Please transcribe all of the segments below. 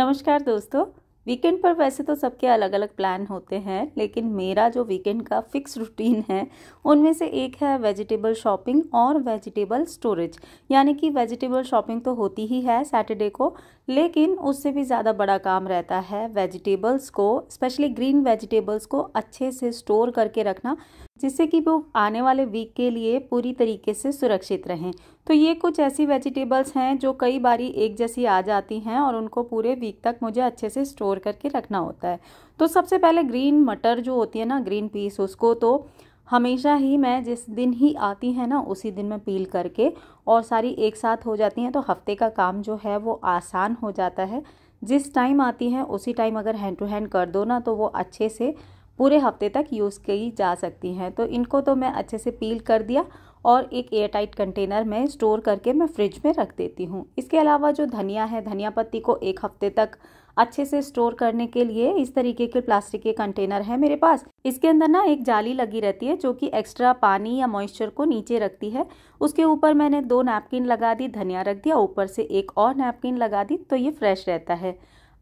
नमस्कार दोस्तों वीकेंड पर वैसे तो सबके अलग अलग प्लान होते हैं लेकिन मेरा जो वीकेंड का फिक्स रूटीन है उनमें से एक है वेजिटेबल शॉपिंग और वेजिटेबल स्टोरेज यानी कि वेजिटेबल शॉपिंग तो होती ही है सैटरडे को लेकिन उससे भी ज़्यादा बड़ा काम रहता है वेजिटेबल्स को स्पेशली ग्रीन वेजिटेबल्स को अच्छे से स्टोर करके रखना जिससे कि वो आने वाले वीक के लिए पूरी तरीके से सुरक्षित रहें तो ये कुछ ऐसी वेजिटेबल्स हैं जो कई बारी एक जैसी आ जाती हैं और उनको पूरे वीक तक मुझे अच्छे से स्टोर करके रखना होता है तो सबसे पहले ग्रीन मटर जो होती है ना ग्रीन पीस उसको तो हमेशा ही मैं जिस दिन ही आती है ना उसी दिन में पील करके और सारी एक साथ हो जाती हैं तो हफ्ते का काम जो है वो आसान हो जाता है जिस टाइम आती हैं उसी टाइम अगर हैंड टू हैंड कर दो ना तो वो अच्छे से पूरे हफ्ते तक यूज़ की जा सकती हैं तो इनको तो मैं अच्छे से पील कर दिया और एक एयर टाइट कंटेनर में स्टोर करके मैं फ्रिज में रख देती हूँ इसके अलावा जो धनिया है धनिया पत्ती को एक हफ्ते तक अच्छे से स्टोर करने के लिए इस तरीके के प्लास्टिक के कंटेनर है मेरे पास इसके अंदर ना एक जाली लगी रहती है जो कि एक्स्ट्रा पानी या मॉइस्चर को नीचे रखती है उसके ऊपर मैंने दो नैपकिन लगा दी धनिया रख दिया ऊपर से एक और नैपकिन लगा दी तो ये फ्रेश रहता है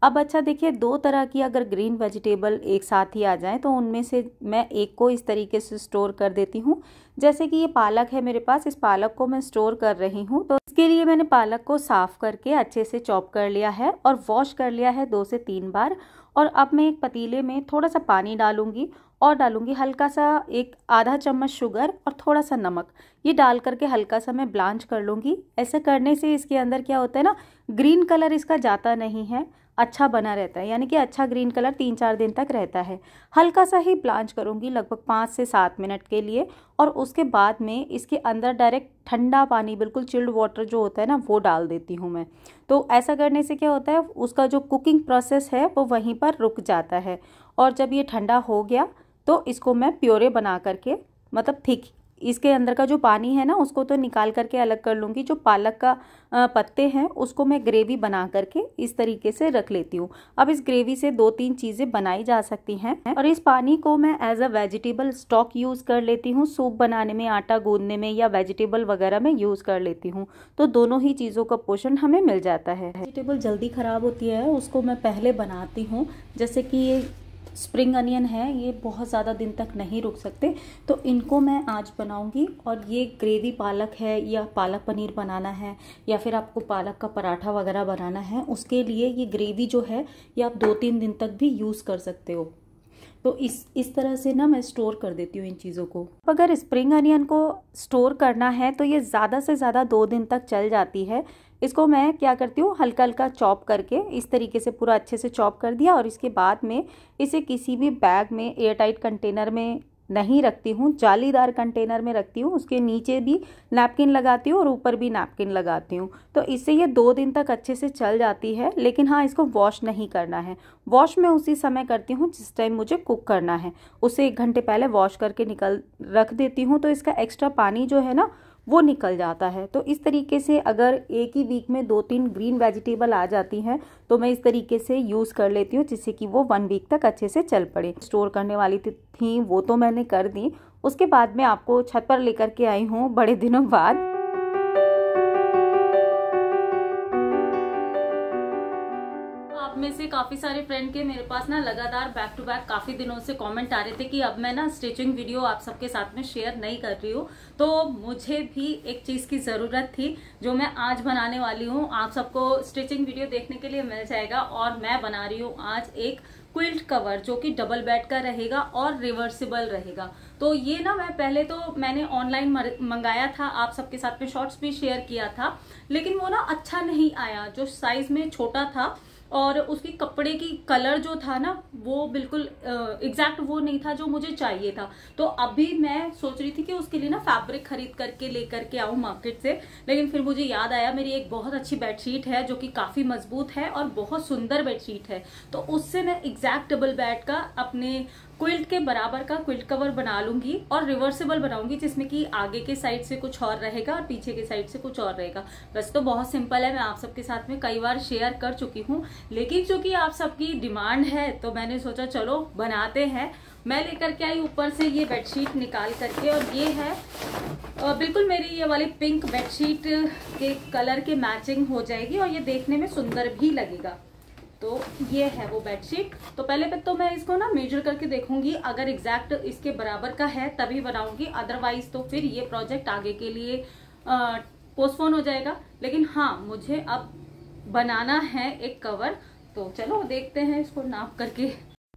अब अच्छा देखिए दो तरह की अगर ग्रीन वेजिटेबल एक साथ ही आ जाए तो उनमें से मैं एक को इस तरीके से स्टोर कर देती हूँ जैसे कि ये पालक है मेरे पास इस पालक को मैं स्टोर कर रही हूँ तो इसके लिए मैंने पालक को साफ़ करके अच्छे से चॉप कर लिया है और वॉश कर लिया है दो से तीन बार और अब मैं एक पतीले में थोड़ा सा पानी डालूंगी और डालूँगी हल्का सा एक आधा चम्मच शुगर और थोड़ा सा नमक ये डाल करके हल्का सा मैं ब्लांच कर लूँगी ऐसा करने से इसके अंदर क्या होता है ना ग्रीन कलर इसका जाता नहीं है अच्छा बना रहता है यानी कि अच्छा ग्रीन कलर तीन चार दिन तक रहता है हल्का सा ही ब्लांच करूँगी लगभग पाँच से सात मिनट के लिए और उसके बाद में इसके अंदर डायरेक्ट ठंडा पानी बिल्कुल चिल्ड वाटर जो होता है ना वो डाल देती हूँ मैं तो ऐसा करने से क्या होता है उसका जो कुकिंग प्रोसेस है वो वहीं पर रुक जाता है और जब ये ठंडा हो गया तो इसको मैं प्योरे बना करके मतलब थिक इसके अंदर का जो पानी है ना उसको तो निकाल करके अलग कर लूँगी जो पालक का पत्ते हैं उसको मैं ग्रेवी बना करके इस तरीके से रख लेती हूँ अब इस ग्रेवी से दो तीन चीज़ें बनाई जा सकती हैं और इस पानी को मैं as a vegetable stock use कर लेती हूँ सूप बनाने में आटा गूंदने में या वेजिटेबल वगैरह में यूज़ कर लेती हूँ तो दोनों ही चीज़ों का पोषण हमें मिल जाता है वेजिटेबल जल्दी ख़राब होती है उसको मैं पहले बनाती हूँ जैसे कि ये स्प्रिंग अनियन है ये बहुत ज़्यादा दिन तक नहीं रुक सकते तो इनको मैं आज बनाऊंगी और ये ग्रेवी पालक है या पालक पनीर बनाना है या फिर आपको पालक का पराठा वगैरह बनाना है उसके लिए ये ग्रेवी जो है ये आप दो तीन दिन तक भी यूज़ कर सकते हो तो इस इस तरह से ना मैं स्टोर कर देती हूँ इन चीज़ों को अगर स्प्रिंग अनियन को स्टोर करना है तो ये ज़्यादा से ज़्यादा दो दिन तक चल जाती है इसको मैं क्या करती हूँ हल्का हल्का चॉप करके इस तरीके से पूरा अच्छे से चॉप कर दिया और इसके बाद में इसे किसी भी बैग में एयर टाइट कंटेनर में नहीं रखती हूँ जालीदार कंटेनर में रखती हूँ उसके नीचे भी नैपकिन लगाती हूँ और ऊपर भी नैपकिन लगाती हूँ तो इससे ये दो दिन तक अच्छे से चल जाती है लेकिन हाँ इसको वॉश नहीं करना है वॉश मैं उसी समय करती हूँ जिस टाइम मुझे कुक करना है उसे एक घंटे पहले वॉश करके निकल रख देती हूँ तो इसका एक्स्ट्रा पानी जो है ना वो निकल जाता है तो इस तरीके से अगर एक ही वीक में दो तीन ग्रीन वेजिटेबल आ जाती हैं तो मैं इस तरीके से यूज़ कर लेती हूँ जिससे कि वो वन वीक तक अच्छे से चल पड़े स्टोर करने वाली थी वो तो मैंने कर दी उसके बाद में आपको छत पर लेकर के आई हूँ बड़े दिनों बाद काफ़ी सारे फ्रेंड के मेरे पास ना लगातार बैक टू बैक काफ़ी दिनों से कमेंट आ रहे थे कि अब मैं ना स्टिचिंग वीडियो आप सबके साथ में शेयर नहीं कर रही हूँ तो मुझे भी एक चीज़ की ज़रूरत थी जो मैं आज बनाने वाली हूँ आप सबको स्टिचिंग वीडियो देखने के लिए मिल जाएगा और मैं बना रही हूँ आज एक क्विल्ट कवर जो कि डबल बेड का रहेगा और रिवर्सिबल रहेगा तो ये ना मैं पहले तो मैंने ऑनलाइन मंगाया था आप सबके साथ में शॉर्ट्स भी शेयर किया था लेकिन वो ना अच्छा नहीं आया जो साइज में छोटा था और उसके कपड़े की कलर जो था ना वो बिल्कुल एग्जैक्ट वो नहीं था जो मुझे चाहिए था तो अभी मैं सोच रही थी कि उसके लिए ना फैब्रिक खरीद करके लेकर के आऊँ मार्केट से लेकिन फिर मुझे याद आया मेरी एक बहुत अच्छी बेडशीट है जो कि काफ़ी मजबूत है और बहुत सुंदर बेडशीट है तो उससे मैं एग्जैक्ट डबल बेड का अपने क्विल्ट के बराबर का क्विल्ट कवर बना लूंगी और रिवर्सेबल बनाऊंगी जिसमें कि आगे के साइड से कुछ और रहेगा और पीछे के साइड से कुछ और रहेगा वैसे तो बहुत सिंपल है मैं आप सबके साथ में कई बार शेयर कर चुकी हूँ लेकिन चूंकि आप सबकी डिमांड है तो मैंने सोचा चलो बनाते हैं मैं लेकर के आई ऊपर से ये बेडशीट निकाल करके और ये है बिल्कुल मेरी ये वाली पिंक बेडशीट के कलर के मैचिंग हो जाएगी और ये देखने में सुंदर भी लगेगा तो ये है वो बेडशीट तो पहले पे तो मैं इसको ना मेजर करके देखूंगी अगर एग्जैक्ट इसके बराबर का है तभी बनाऊंगी अदरवाइज तो फिर ये प्रोजेक्ट आगे के लिए पोस्टपोन हो जाएगा लेकिन हाँ मुझे अब बनाना है एक कवर तो चलो देखते हैं इसको नाप करके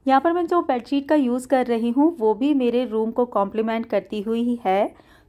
यहाँ पर मैं जो बेडशीट का यूज़ कर रही हूँ वो भी मेरे रूम को कॉम्प्लीमेंट करती हुई है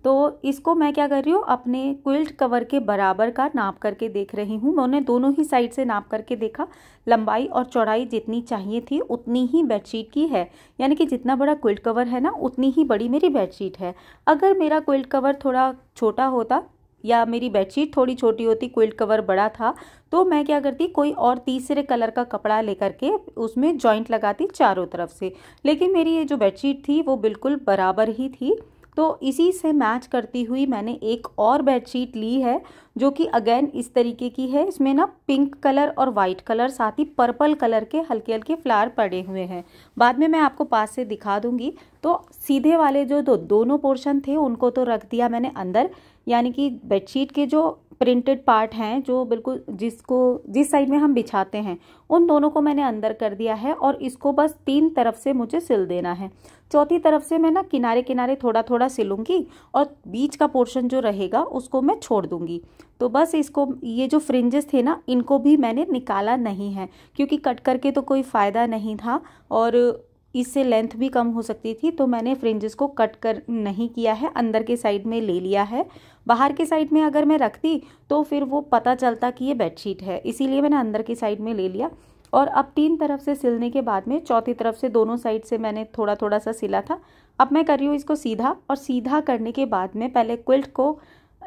तो इसको मैं क्या कर रही हूँ अपने क्विल्ट कवर के बराबर का नाप करके देख रही हूँ मैंने दोनों ही साइड से नाप करके देखा लंबाई और चौड़ाई जितनी चाहिए थी उतनी ही बेडशीट की है यानी कि जितना बड़ा क्विल्ट कवर है ना उतनी ही बड़ी मेरी बेडशीट है अगर मेरा क्विल्ट कवर थोड़ा छोटा होता या मेरी बेडशीट थोड़ी छोटी होती क्विल्ट कवर बड़ा था तो मैं क्या करती कोई और तीसरे कलर का कपड़ा लेकर के उसमें जॉइंट लगाती चारों तरफ से लेकिन मेरी ये जो बेडशीट थी वो बिल्कुल बराबर ही थी तो इसी से मैच करती हुई मैंने एक और बेडशीट ली है जो कि अगेन इस तरीके की है इसमें ना पिंक कलर और वाइट कलर साथ ही पर्पल कलर के हल्के हल्के फ्लावर पड़े हुए हैं बाद में मैं आपको पास से दिखा दूंगी तो सीधे वाले जो दो, दोनों पोर्शन थे उनको तो रख दिया मैंने अंदर यानी कि बेडशीट के जो प्रिंटेड पार्ट हैं जो बिल्कुल जिसको जिस साइड में हम बिछाते हैं उन दोनों को मैंने अंदर कर दिया है और इसको बस तीन तरफ से मुझे सिल देना है चौथी तरफ से मैं ना किनारे किनारे थोड़ा थोड़ा सिलूंगी और बीच का पोर्शन जो रहेगा उसको मैं छोड़ दूंगी तो बस इसको ये जो फ्रिंजेस थे ना इनको भी मैंने निकाला नहीं है क्योंकि कट करके तो कोई फ़ायदा नहीं था और इससे लेंथ भी कम हो सकती थी तो मैंने फ्रिंजेस को कट कर नहीं किया है अंदर के साइड में ले लिया है बाहर के साइड में अगर मैं रखती तो फिर वो पता चलता कि ये बेडशीट है इसीलिए मैंने अंदर के साइड में ले लिया और अब तीन तरफ से सिलने के बाद में चौथी तरफ से दोनों साइड से मैंने थोड़ा थोड़ा सा सिला था अब मैं कर रही हूँ इसको सीधा और सीधा करने के बाद में पहले क्विल्ट को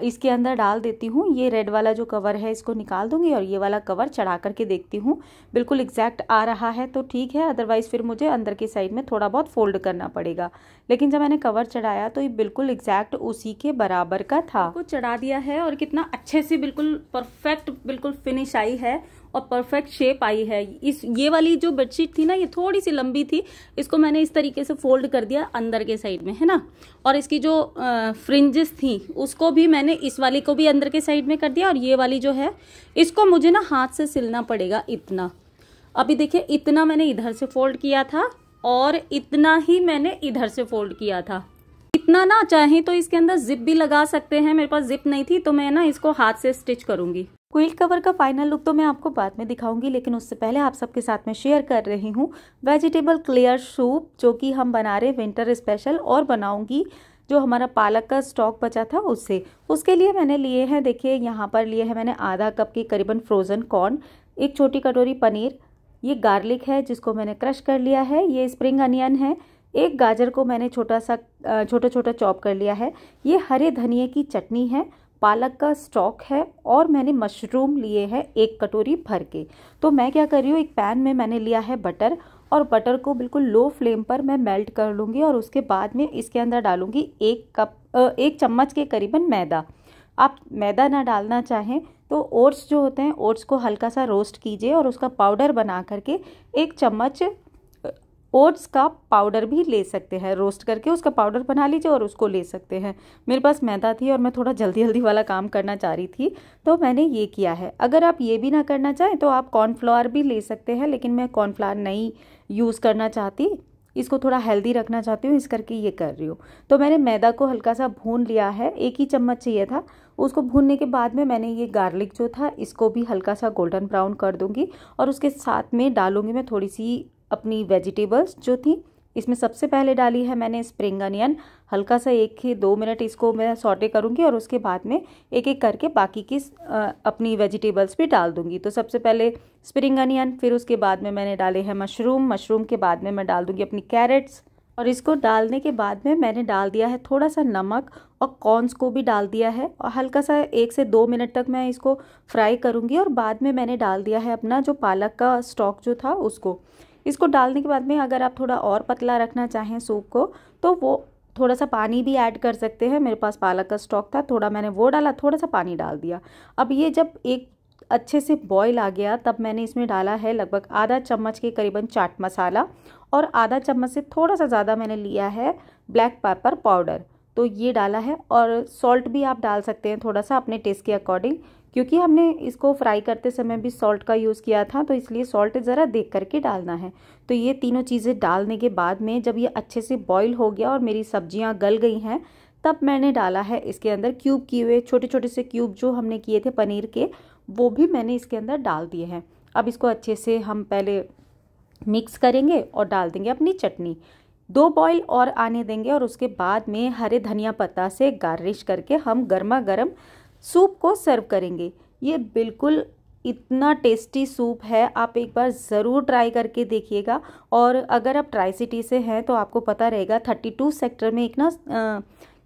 इसके अंदर डाल देती हूँ ये रेड वाला जो कवर है इसको निकाल दूंगी और ये वाला कवर चढ़ा करके देखती हूँ बिल्कुल एग्जैक्ट आ रहा है तो ठीक है अदरवाइज़ फिर मुझे अंदर के साइड में थोड़ा बहुत फोल्ड करना पड़ेगा लेकिन जब मैंने कवर चढ़ाया तो ये बिल्कुल एग्जैक्ट उसी के बराबर का था वो चढ़ा दिया है और कितना अच्छे से बिल्कुल परफेक्ट बिल्कुल फिनिश आई है और परफेक्ट शेप आई है इस ये वाली जो बेडशीट थी ना ये थोड़ी सी लंबी थी इसको मैंने इस तरीके से फोल्ड कर दिया अंदर के साइड में है ना और इसकी जो फ्रिंजेस थी उसको भी मैंने इस वाली को भी अंदर के साइड में कर दिया और ये वाली जो है इसको मुझे ना हाथ से सिलना पड़ेगा इतना अभी देखिए इतना मैंने इधर से फोल्ड किया था और इतना ही मैंने इधर से फोल्ड किया था इतना ना चाहें तो इसके अंदर जिप भी लगा सकते हैं मेरे पास जिप नहीं थी तो मैं ना इसको हाथ से स्टिच करूंगी क्विल्ट कवर का फाइनल लुक तो मैं आपको बाद में दिखाऊंगी लेकिन उससे पहले आप सबके साथ में शेयर कर रही हूँ वेजिटेबल क्लियर सूप जो कि हम बना रहे विंटर स्पेशल और बनाऊंगी जो हमारा पालक का स्टॉक बचा था उससे उसके लिए मैंने लिए हैं देखिए यहाँ पर लिए हैं मैंने आधा कप के करीबन फ्रोज़न कॉर्न एक छोटी कटोरी पनीर ये गार्लिक है जिसको मैंने क्रश कर लिया है ये स्प्रिंग अनियन है एक गाजर को मैंने छोटा सा छोटा छोटा चॉप कर लिया है ये हरे धनिए की चटनी है पालक का स्टॉक है और मैंने मशरूम लिए हैं एक कटोरी भर के तो मैं क्या कर रही हूँ एक पैन में मैंने लिया है बटर और बटर को बिल्कुल लो फ्लेम पर मैं मेल्ट कर लूँगी और उसके बाद में इसके अंदर डालूँगी एक कप एक चम्मच के करीबन मैदा आप मैदा ना डालना चाहें तो ओट्स जो होते हैं ओट्स को हल्का सा रोस्ट कीजिए और उसका पाउडर बना करके एक चम्मच ओट्स का पाउडर भी ले सकते हैं रोस्ट करके उसका पाउडर बना लीजिए और उसको ले सकते हैं मेरे पास मैदा थी और मैं थोड़ा जल्दी जल्दी वाला काम करना चाह रही थी तो मैंने ये किया है अगर आप ये भी ना करना चाहें तो आप कॉर्नफ्लावर भी ले सकते हैं लेकिन मैं कॉर्नफ्लावर नहीं यूज़ करना चाहती इसको थोड़ा हेल्दी रखना चाहती हूँ इस करके ये कर रही हूँ तो मैंने मैदा को हल्का सा भून लिया है एक ही चम्मच चाहिए था उसको भूनने के बाद में मैंने ये गार्लिक जो था इसको भी हल्का सा गोल्डन ब्राउन कर दूँगी और उसके साथ में डालूँगी मैं थोड़ी सी अपनी वेजिटेबल्स जो थी इसमें सबसे पहले डाली है मैंने स्प्रिंग अनियन हल्का सा एक ही दो मिनट इसको मैं सॉटे करूँगी और उसके बाद में एक एक करके बाकी की अपनी वेजिटेबल्स भी डाल दूँगी तो सबसे पहले स्प्रिंग अनियन फिर उसके बाद में मैंने डाले हैं मशरूम मशरूम के बाद में मैं डाल दूँगी अपनी कैरेट्स और इसको डालने के बाद में मैंने डाल दिया है थोड़ा सा नमक और कॉर्नस को भी डाल दिया है और हल्का सा एक से दो मिनट तक मैं इसको फ्राई करूँगी और बाद में मैंने डाल दिया है अपना जो पालक का स्टॉक जो था उसको इसको डालने के बाद में अगर आप थोड़ा और पतला रखना चाहें सूप को तो वो थोड़ा सा पानी भी ऐड कर सकते हैं मेरे पास पालक का स्टॉक था थोड़ा मैंने वो डाला थोड़ा सा पानी डाल दिया अब ये जब एक अच्छे से बॉईल आ गया तब मैंने इसमें डाला है लगभग आधा चम्मच के करीबन चाट मसाला और आधा चम्मच से थोड़ा सा ज़्यादा मैंने लिया है ब्लैक पेपर पाउडर तो ये डाला है और सॉल्ट भी आप डाल सकते हैं थोड़ा सा अपने टेस्ट के अकॉर्डिंग क्योंकि हमने इसको फ्राई करते समय भी सॉल्ट का यूज़ किया था तो इसलिए सॉल्ट ज़रा देख करके डालना है तो ये तीनों चीज़ें डालने के बाद में जब ये अच्छे से बॉईल हो गया और मेरी सब्जियाँ गल गई हैं तब मैंने डाला है इसके अंदर क्यूब किए हुए छोटे छोटे से क्यूब जो हमने किए थे पनीर के वो भी मैंने इसके अंदर डाल दिए हैं अब इसको अच्छे से हम पहले मिक्स करेंगे और डाल देंगे अपनी चटनी दो बॉईल और आने देंगे और उसके बाद में हरे धनिया पत्ता से गार्निश करके हम गर्मा गर्म सूप को सर्व करेंगे ये बिल्कुल इतना टेस्टी सूप है आप एक बार ज़रूर ट्राई करके देखिएगा और अगर आप ट्राई सिटी से हैं तो आपको पता रहेगा थर्टी टू सेक्टर में एक ना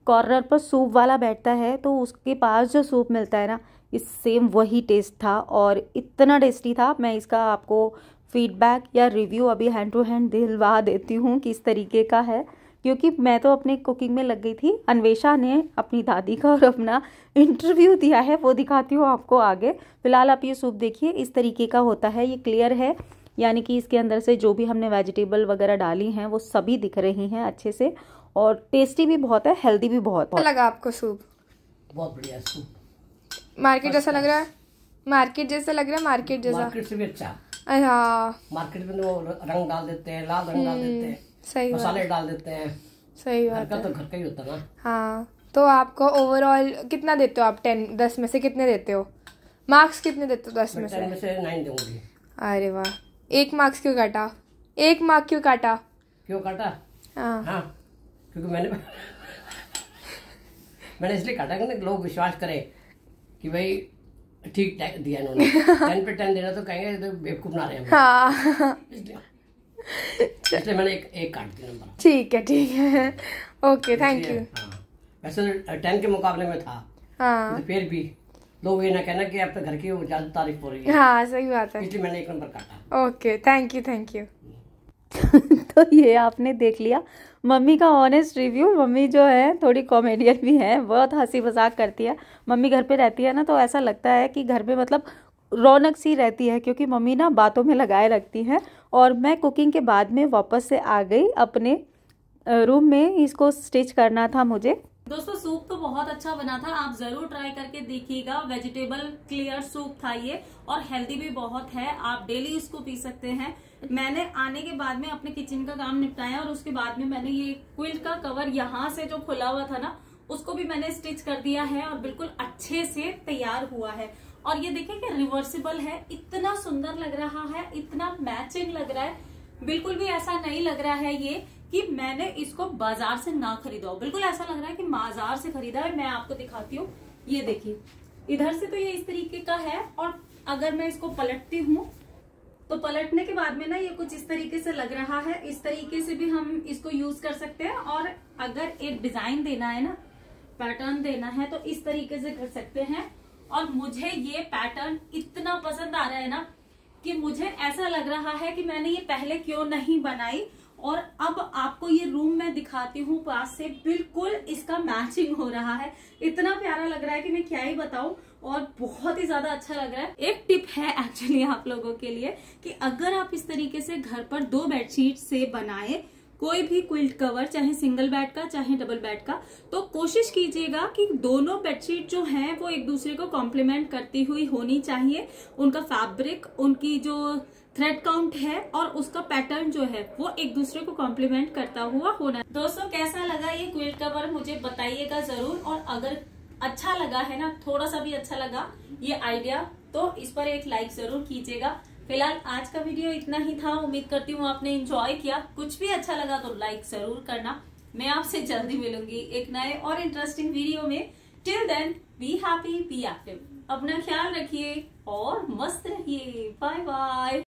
कॉर्नर पर सूप वाला बैठता है तो उसके पास जो सूप मिलता है ना इस सेम वही टेस्ट था और इतना टेस्टी था मैं इसका आपको फीडबैक या रिव्यू अभी हैंड टू हैंड दिलवा देती हूँ किस तरीके का है क्योंकि मैं तो अपने कुकिंग में लग गई थी अन्वेषा ने अपनी दादी का और अपना इंटरव्यू दिया है वो दिखाती हूँ आपको आगे फिलहाल आप ये सूप देखिए इस तरीके का होता है ये क्लियर है यानी कि इसके अंदर से जो भी हमने वेजिटेबल वगैरह डाली हैं वो सभी दिख रही हैं अच्छे से और टेस्टी भी बहुत है हेल्दी भी बहुत है लगा आपको सूप बहुत बढ़िया सूप मार्केट जैसा लग रहा है मार्केट जैसा लग रहा है मार्केट जैसा मार्केट से भी अच्छा मार्केट हाँ। में तो वो रंग डाल देते हैं लाल रंग डाल हम्म। देते हैं सही मसाले डाल देते हैं सही बात तो है तो घर का ही होता ना हाँ तो आपको ओवरऑल कितना देते हो आप टेन दस में से कितने देते हो मार्क्स कितने देते हो दस में से से नाइन दूंगी अरे वाह एक मार्क्स क्यों काटा एक मार्क क्यों काटा क्यों काटा हाँ, हाँ। क्योंकि मैंने मैंने इसलिए काटा कि लोग विश्वास करें कि भाई ठीक दिया इन्होंने टेन पे टेन देना तो कहेंगे तो बेवकूफ ना रहे हाँ मैंने एक एक काट दिया नंबर ठीक है ठीक है ओके थैंक यू हाँ, वैसे टेन तो, के मुकाबले में था हाँ तो फिर भी लोग ये ना कहना कि आपके तो घर की ज्यादा तारीफ हो रही है हाँ सही बात है इसलिए मैंने एक नंबर काटा okay thank you thank you तो ये आपने देख लिया मम्मी का ऑनेस्ट रिव्यू मम्मी जो है थोड़ी कॉमेडियन भी है बहुत हंसी मजाक करती है मम्मी घर पे रहती है ना तो ऐसा लगता है कि घर पे मतलब रौनक सी रहती है क्योंकि मम्मी ना बातों में लगाए रखती हैं और मैं कुकिंग के बाद में वापस से आ गई अपने रूम में इसको स्टिच करना था मुझे दोस्तों सूप तो बहुत अच्छा बना था आप जरूर ट्राई करके देखिएगा वेजिटेबल क्लियर सूप था ये और हेल्दी भी बहुत है आप डेली इसको पी सकते हैं मैंने आने के बाद में अपने किचन का काम निपटाया और उसके बाद में मैंने ये क्विल्ट का कवर यहाँ से जो खुला हुआ था ना उसको भी मैंने स्टिच कर दिया है और बिल्कुल अच्छे से तैयार हुआ है और ये देखिए कि रिवर्सिबल है इतना सुंदर लग रहा है इतना मैचिंग लग रहा है बिल्कुल भी ऐसा नहीं लग रहा है ये कि मैंने इसको बाजार से ना खरीदा हो बिल्कुल ऐसा लग रहा है कि बाजार से खरीदा है मैं आपको दिखाती हूँ ये देखिए इधर से तो ये इस तरीके का है और अगर मैं इसको पलटती हूँ तो पलटने के बाद में ना ये कुछ इस तरीके से लग रहा है इस तरीके से भी हम इसको यूज कर सकते हैं और अगर एक डिजाइन देना है ना पैटर्न देना है तो इस तरीके से कर सकते हैं और मुझे ये पैटर्न इतना पसंद आ रहा है ना कि मुझे ऐसा लग रहा है कि मैंने ये पहले क्यों नहीं बनाई और अब आपको ये रूम में दिखाती हूँ पास से बिल्कुल इसका मैचिंग हो रहा है इतना प्यारा लग रहा है कि मैं क्या ही बताऊं और बहुत ही ज्यादा अच्छा लग रहा है एक टिप है एक्चुअली आप लोगों के लिए कि अगर आप इस तरीके से घर पर दो बेडशीट से बनाए कोई भी क्विल्ट कवर चाहे सिंगल बेड का चाहे डबल बेड का तो कोशिश कीजिएगा कि दोनों बेडशीट जो हैं वो एक दूसरे को कॉम्प्लीमेंट करती हुई होनी चाहिए उनका फैब्रिक उनकी जो थ्रेड काउंट है और उसका पैटर्न जो है वो एक दूसरे को कॉम्प्लीमेंट करता हुआ होना दोस्तों कैसा लगा ये क्विल्ट कवर मुझे बताइएगा जरूर और अगर अच्छा लगा है ना थोड़ा सा भी अच्छा लगा ये आइडिया तो इस पर एक लाइक जरूर कीजिएगा फिलहाल आज का वीडियो इतना ही था उम्मीद करती हूँ आपने इंजॉय किया कुछ भी अच्छा लगा तो लाइक जरूर करना मैं आपसे जल्दी मिलूंगी एक नए और इंटरेस्टिंग वीडियो में till then be happy be active अपना ख्याल रखिए और मस्त रहिए बाय बाय